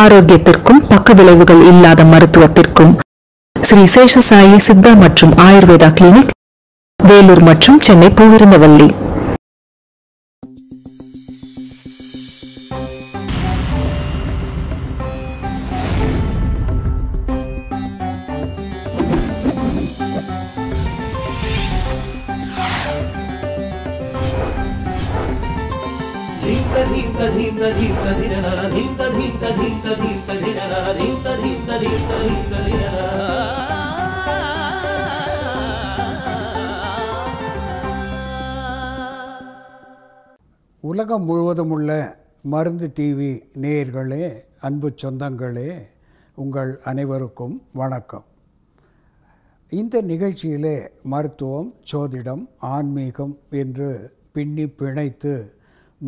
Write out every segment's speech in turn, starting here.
ஆரோக்கியத்திற்கும் பக்க விளைவுகள் இல்லாத மருத்துவத்திற்கும் ஸ்ரீ சேஷசாயி சித்தா மற்றும் ஆயுர்வேதா கிளினிக் வேலூர் மற்றும் சென்னை பூவிருந்தவள்ளி உலகம் முழுவதும் உள்ள மருந்து டிவி நேயர்களே அன்பு சொந்தங்களே உங்கள் அனைவருக்கும் வணக்கம் இந்த நிகழ்ச்சியிலே மருத்துவம் சோதிடம் ஆன்மீகம் என்று பின்னி பிணைத்து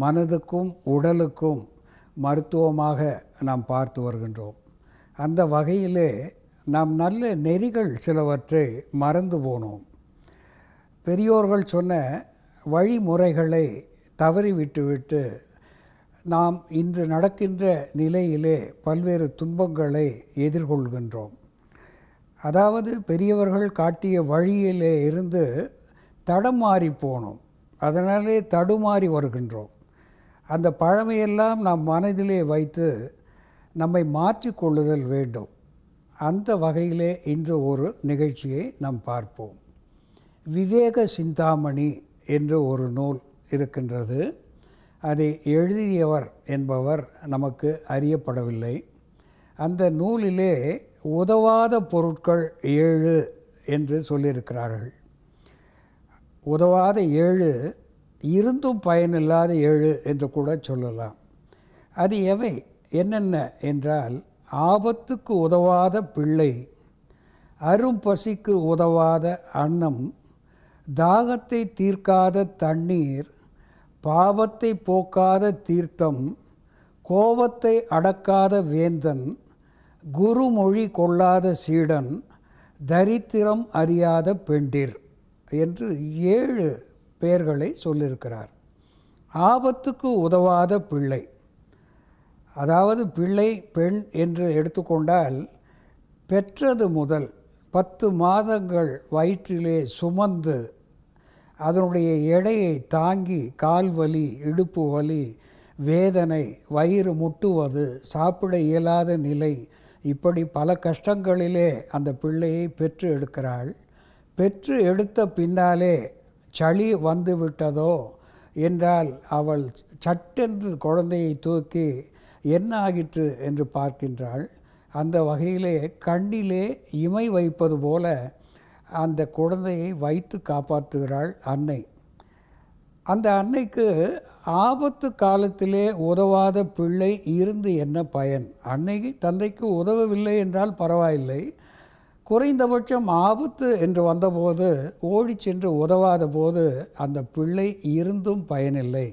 மனதுக்கும் உடலுக்கும் மருத்துவமாக நாம் பார்த்து வருகின்றோம் அந்த வகையிலே நாம் நல்ல நெறிகள் சிலவற்றை மறந்து போனோம் பெரியோர்கள் சொன்ன வழிமுறைகளை தவறிவிட்டுவிட்டு நாம் இன்று நடக்கின்ற நிலையிலே பல்வேறு துன்பங்களை எதிர்கொள்கின்றோம் அதாவது பெரியவர்கள் காட்டிய வழியிலே இருந்து தடமாறி போனோம் அதனாலே தடுமாறி வருகின்றோம் அந்த பழமையெல்லாம் நாம் மனதிலே வைத்து நம்மை மாற்றிக்கொள்ளுதல் வேண்டும் அந்த வகையிலே இன்று ஒரு நிகழ்ச்சியை நாம் பார்ப்போம் விவேக சிந்தாமணி என்று ஒரு நூல் இருக்கின்றது அதை எழுதியவர் என்பவர் நமக்கு அறியப்படவில்லை அந்த நூலிலே உதவாத பொருட்கள் ஏழு என்று சொல்லியிருக்கிறார்கள் உதவாத ஏழு இருந்தும் பயனில்லாத ஏழு என்று கூட சொல்லலாம் அது எவை என்னென்ன என்றால் ஆபத்துக்கு உதவாத பிள்ளை அரும் பசிக்கு உதவாத அன்னம் தாகத்தை தீர்க்காத தண்ணீர் பாவத்தை போக்காத தீர்த்தம் கோபத்தை அடக்காத வேந்தன் குருமொழி கொள்ளாத சீடன் தரித்திரம் அறியாத பெண்டிர் என்று ஏழு பெயர்களை சொல்லியிருக்கிறார் ஆபத்துக்கு உதவாத பிள்ளை அதாவது பிள்ளை பெண் என்று எடுத்துக்கொண்டால் பெற்றது முதல் பத்து மாதங்கள் வயிற்றிலே சுமந்து அதனுடைய எடையை தாங்கி கால் வலி இடுப்பு வலி வேதனை வயிறு முட்டுவது சாப்பிட இயலாத நிலை இப்படி பல கஷ்டங்களிலே அந்த பிள்ளையை பெற்று எடுக்கிறாள் பெற்று எடுத்த பின்னாலே சளி வந்து விட்டதோ என்றால் அவள் சட்டென்று குழந்தையை தூக்கி என்ன ஆகிற்று என்று பார்க்கின்றாள் அந்த வகையிலே கண்ணிலே இமை வைப்பது போல அந்த குழந்தையை வைத்து காப்பாற்றுகிறாள் அன்னை அந்த அன்னைக்கு ஆபத்து காலத்திலே உதவாத பிள்ளை இருந்து என்ன பயன் அன்னைக்கு தந்தைக்கு உதவவில்லை என்றால் பரவாயில்லை குறைந்தபட்சம் ஆபத்து என்று வந்தபோது ஓடி சென்று உதவாத போது அந்த பிள்ளை இருந்தும் பயனில்லை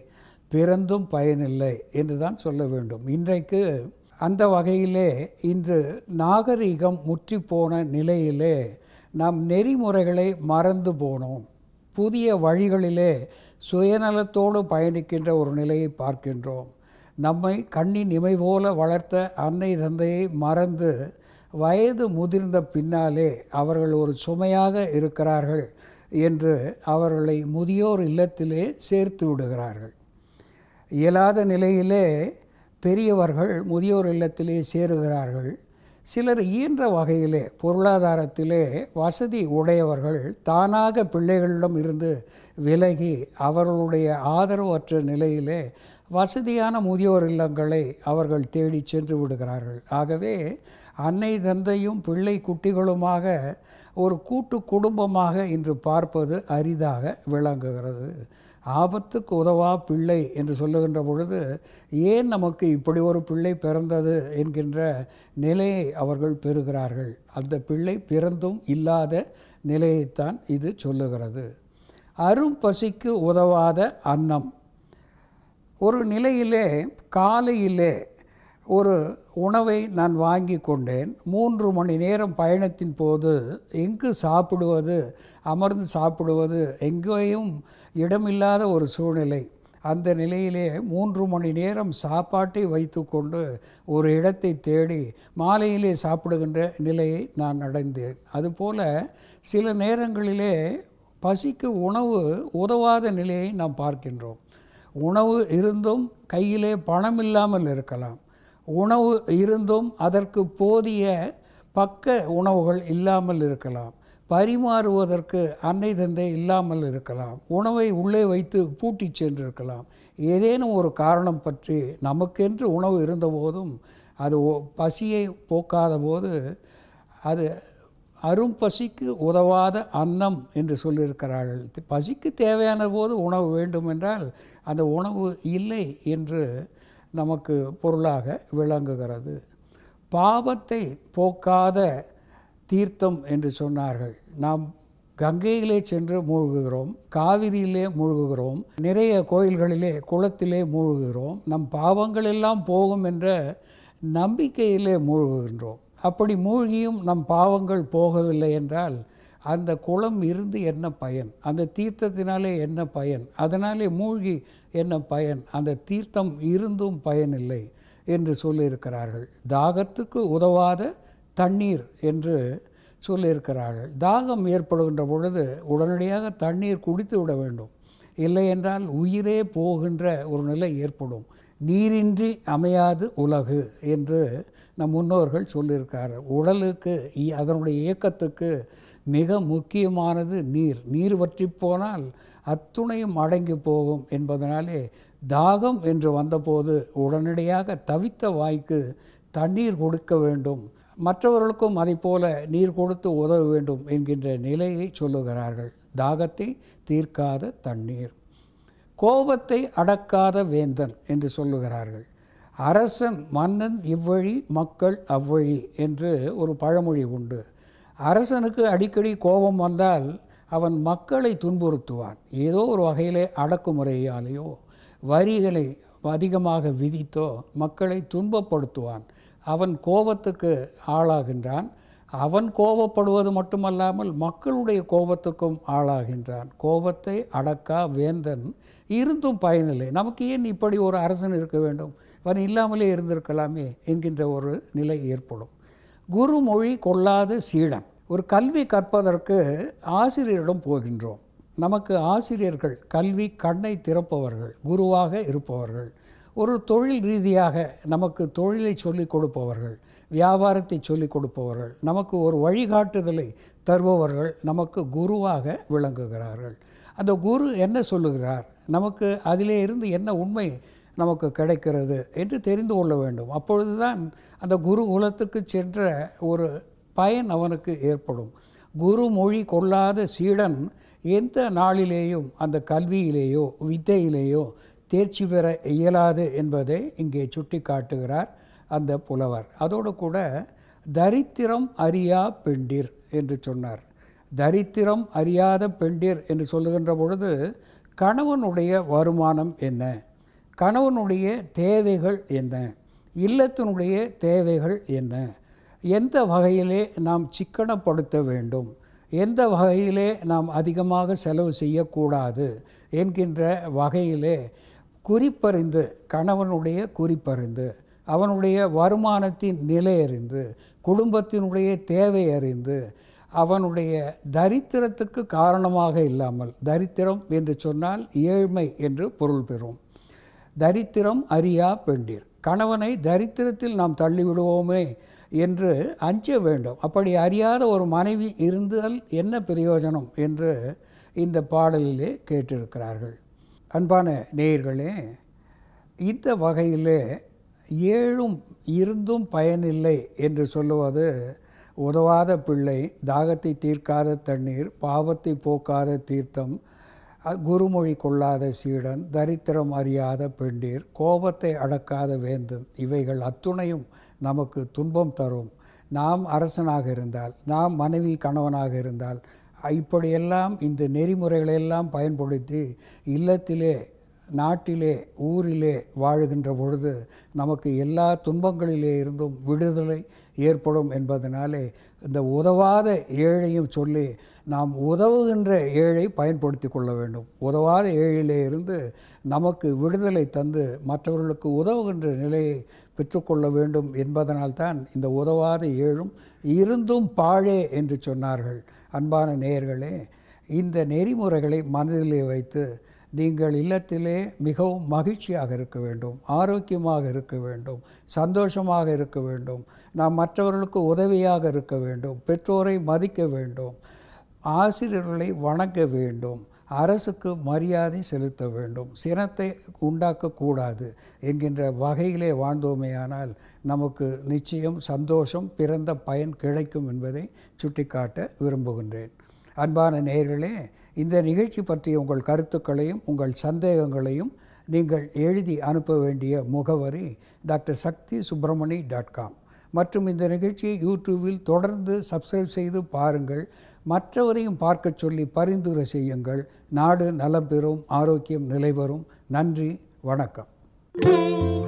பிறந்தும் பயனில்லை என்று தான் சொல்ல வேண்டும் இன்றைக்கு அந்த வகையிலே இன்று நாகரிகம் முற்றி போன நிலையிலே நாம் நெறிமுறைகளை மறந்து போனோம் புதிய வழிகளிலே சுயநலத்தோடு பயணிக்கின்ற ஒரு நிலையை பார்க்கின்றோம் நம்மை கண்ணின் இமை போல வளர்த்த அன்னை தந்தையை மறந்து வயது முதிர்ந்த பின்னாலே அவர்கள் ஒரு சுமையாக இருக்கிறார்கள் என்று அவர்களை முதியோர் இல்லத்திலே சேர்த்து விடுகிறார்கள் இயலாத நிலையிலே பெரியவர்கள் முதியோர் இல்லத்திலே சேருகிறார்கள் சிலர் இயன்ற வகையிலே பொருளாதாரத்திலே வசதி உடையவர்கள் தானாக பிள்ளைகளிடம் இருந்து விலகி அவர்களுடைய ஆதரவற்ற நிலையிலே வசதியான முதியோர் இல்லங்களை அவர்கள் தேடி சென்று விடுகிறார்கள் ஆகவே அன்னை தந்தையும் பிள்ளை குட்டிகளுமாக ஒரு கூட்டு குடும்பமாக இன்று பார்ப்பது அரிதாக விளங்குகிறது ஆபத்துக்கு உதவா பிள்ளை என்று சொல்லுகின்ற பொழுது ஏன் நமக்கு இப்படி ஒரு பிள்ளை பிறந்தது என்கின்ற நிலையை அவர்கள் பெறுகிறார்கள் அந்த பிள்ளை பிறந்தும் இல்லாத நிலையைத்தான் இது சொல்லுகிறது அரும் பசிக்கு உதவாத அன்னம் ஒரு நிலையிலே காலையிலே ஒரு உணவை நான் வாங்கி கொண்டேன் மூன்று மணி நேரம் பயணத்தின் போது எங்கு சாப்பிடுவது அமர்ந்து சாப்பிடுவது எங்கேயும் இடமில்லாத ஒரு சூழ்நிலை அந்த நிலையிலே மூன்று மணி நேரம் சாப்பாட்டை வைத்துக்கொண்டு ஒரு இடத்தை தேடி மாலையிலே சாப்பிடுகின்ற நிலையை நான் அடைந்தேன் அதுபோல் சில நேரங்களிலே பசிக்கு உணவு உதவாத நிலையை நாம் பார்க்கின்றோம் உணவு இருந்தும் கையிலே பணம் இல்லாமல் இருக்கலாம் உணவு இருந்தும் அதற்கு போதிய பக்க உணவுகள் இல்லாமல் இருக்கலாம் பரிமாறுவதற்கு அன்னை தந்தை இல்லாமல் இருக்கலாம் உணவை உள்ளே வைத்து பூட்டி சென்றிருக்கலாம் ஏதேனும் ஒரு காரணம் பற்றி நமக்கென்று உணவு இருந்தபோதும் அது பசியை போக்காத போது அது அரும் பசிக்கு உதவாத அன்னம் என்று சொல்லியிருக்கிறார்கள் பசிக்கு தேவையான போது உணவு வேண்டும் என்றால் அந்த உணவு இல்லை என்று நமக்கு பொருளாக விளங்குகிறது பாவத்தை போக்காத தீர்த்தம் என்று சொன்னார்கள் நாம் கங்கையிலே சென்று மூழ்குகிறோம் காவிரியிலே மூழ்குகிறோம் நிறைய கோயில்களிலே குளத்திலே மூழ்குகிறோம் நம் பாவங்கள் எல்லாம் போகும் என்ற நம்பிக்கையிலே மூழ்குகின்றோம் அப்படி மூழ்கியும் நம் பாவங்கள் போகவில்லை என்றால் அந்த குளம் இருந்து என்ன பயன் அந்த தீர்த்தத்தினாலே என்ன பயன் அதனாலே மூழ்கி என்ன பயன் அந்த தீர்த்தம் இருந்தும் பயனில்லை என்று சொல்லியிருக்கிறார்கள் தாகத்துக்கு உதவாத தண்ணீர் என்று சொல்லியிருக்கிறார்கள் தாகம் ஏற்படுகின்ற பொழுது உடனடியாக தண்ணீர் குடித்து விட வேண்டும் இல்லை என்றால் உயிரே போகின்ற ஒரு நிலை ஏற்படும் நீரின்றி அமையாது உலகு என்று நம் முன்னோர்கள் சொல்லியிருக்கிறார்கள் உடலுக்கு அதனுடைய இயக்கத்துக்கு மிக முக்கியமானது நீர் நீர் வற்றி போனால் அத்துணையும் அடங்கி போகும் என்பதனாலே தாகம் என்று வந்தபோது உடனடியாக தவித்த வாய்க்கு தண்ணீர் கொடுக்க வேண்டும் மற்றவர்களுக்கும் அதை போல நீர் கொடுத்து உதவ வேண்டும் என்கின்ற நிலையை சொல்லுகிறார்கள் தாகத்தை தீர்க்காத தண்ணீர் கோபத்தை அடக்காத வேந்தன் என்று சொல்லுகிறார்கள் அரசன் மன்னன் இவ்வழி மக்கள் அவ்வழி என்று ஒரு பழமொழி உண்டு அரசனுக்கு அடிக்கடி கோபம் வந்தால் அவன் மக்களை துன்புறுத்துவான் ஏதோ ஒரு வகையிலே அடக்குமுறையாலேயோ வரிகளை அதிகமாக விதித்தோ மக்களை துன்பப்படுத்துவான் அவன் கோபத்துக்கு ஆளாகின்றான் அவன் கோபப்படுவது மட்டுமல்லாமல் மக்களுடைய கோபத்துக்கும் ஆளாகின்றான் கோபத்தை அடக்கா வேந்தன் இருந்தும் பயனில்லை நமக்கு ஏன் இப்படி ஒரு அரசன் இருக்க வேண்டும் அவன் இல்லாமலே இருந்திருக்கலாமே என்கின்ற ஒரு நிலை ஏற்படும் குருமொழி கொள்ளாத சீடன் ஒரு கல்வி கற்பதற்கு ஆசிரியரிடம் போகின்றோம் நமக்கு ஆசிரியர்கள் கல்வி கண்ணை திறப்பவர்கள் குருவாக இருப்பவர்கள் ஒரு தொழில் ரீதியாக நமக்கு தொழிலை சொல்லிக் கொடுப்பவர்கள் வியாபாரத்தை சொல்லிக் கொடுப்பவர்கள் நமக்கு ஒரு வழிகாட்டுதலை தருபவர்கள் நமக்கு குருவாக விளங்குகிறார்கள் அந்த குரு என்ன சொல்லுகிறார் நமக்கு அதிலே இருந்து என்ன உண்மை நமக்கு கிடைக்கிறது என்று தெரிந்து கொள்ள வேண்டும் அப்பொழுது தான் அந்த குரு குலத்துக்கு சென்ற ஒரு பயன் அவனுக்கு ஏற்படும் குரு மொழி கொள்ளாத சீடன் எந்த நாளிலேயும் அந்த கல்வியிலேயோ வித்தையிலேயோ தேர்ச்சி பெற இயலாது என்பதை இங்கே சுட்டி காட்டுகிறார் அந்த புலவர் அதோடு கூட தரித்திரம் அறியா பெண்டிர் என்று சொன்னார் தரித்திரம் அறியாத பெண்டிர் என்று சொல்லுகின்ற பொழுது கணவனுடைய வருமானம் என்ன கணவனுடைய தேவைகள் என்ன இல்லத்தினுடைய தேவைகள் என்ன எந்த வகையிலே நாம் சிக்கனப்படுத்த வேண்டும் எந்த வகையிலே நாம் அதிகமாக செலவு செய்யக்கூடாது என்கின்ற வகையிலே குறிப்பறிந்து கணவனுடைய குறிப்பறிந்து அவனுடைய வருமானத்தின் நிலை அறிந்து குடும்பத்தினுடைய தேவை அறிந்து அவனுடைய தரித்திரத்துக்கு காரணமாக இல்லாமல் தரித்திரம் என்று சொன்னால் ஏழ்மை என்று பொருள் பெறும் தரித்திரம் அறியா பெண்டீர் கணவனை தரித்திரத்தில் நாம் தள்ளிவிடுவோமே என்று அஞ்ச வேண்டும் அப்படி அறியாத ஒரு மனைவி இருந்தால் என்ன பிரயோஜனம் என்று இந்த பாடலிலே கேட்டிருக்கிறார்கள் அன்பான நேயர்களே இந்த வகையிலே ஏழும் இருந்தும் பயனில்லை என்று சொல்லுவது உதவாத பிள்ளை தாகத்தை தீர்க்காத தண்ணீர் பாவத்தை போக்காத தீர்த்தம் குருமொழி கொள்ளாத சீடன் தரித்திரம் அறியாத பெண்டீர் கோபத்தை அடக்காத வேந்தன் இவைகள் அத்துணையும் நமக்கு துன்பம் தரும் நாம் அரசனாக இருந்தால் நாம் மனைவி கணவனாக இருந்தால் இப்படியெல்லாம் இந்த நெறிமுறைகளெல்லாம் பயன்படுத்தி இல்லத்திலே நாட்டிலே ஊரிலே வாழுகின்ற பொழுது நமக்கு எல்லா துன்பங்களிலே இருந்தும் விடுதலை ஏற்படும் என்பதனாலே இந்த உதவாத ஏழையும் சொல்லி நாம் உதவுகின்ற ஏழை பயன்படுத்தி கொள்ள வேண்டும் உதவாத ஏழிலே இருந்து நமக்கு விடுதலை தந்து மற்றவர்களுக்கு உதவுகின்ற நிலையை பெற்றுக்கொள்ள வேண்டும் என்பதனால்தான் இந்த உதவாத ஏழும் இருந்தும் பாழே என்று சொன்னார்கள் அன்பான நேயர்களே இந்த நெறிமுறைகளை மனதிலே வைத்து நீங்கள் இல்லத்திலே மிகவும் மகிழ்ச்சியாக இருக்க வேண்டும் ஆரோக்கியமாக இருக்க வேண்டும் சந்தோஷமாக இருக்க வேண்டும் நாம் மற்றவர்களுக்கு உதவியாக இருக்க வேண்டும் பெற்றோரை மதிக்க வேண்டும் ஆசிரியர்களை வணங்க வேண்டும் அரசுக்கு மரியாதை செலுத்த வேண்டும் சினத்தை உண்டாக்கக்கூடாது என்கின்ற வகையிலே வாழ்ந்தோமேயானால் நமக்கு நிச்சயம் சந்தோஷம் பிறந்த பயன் கிடைக்கும் என்பதை சுட்டிக்காட்ட விரும்புகின்றேன் அன்பான நேர்களே இந்த நிகழ்ச்சி பற்றிய உங்கள் கருத்துக்களையும் உங்கள் சந்தேகங்களையும் நீங்கள் எழுதி அனுப்ப வேண்டிய முகவரி doctor Sakthi Subramani dot com மற்றும் இந்த நிகழ்ச்சியை யூடியூபில் தொடர்ந்து சப்ஸ்கிரைப் செய்து பாருங்கள் மற்றவரையும் பார்க்க சொல்லி பரிந்துரை செய்யுங்கள் நாடு நலம் பெறும் ஆரோக்கியம் நிலைபெறும் நன்றி வணக்கம்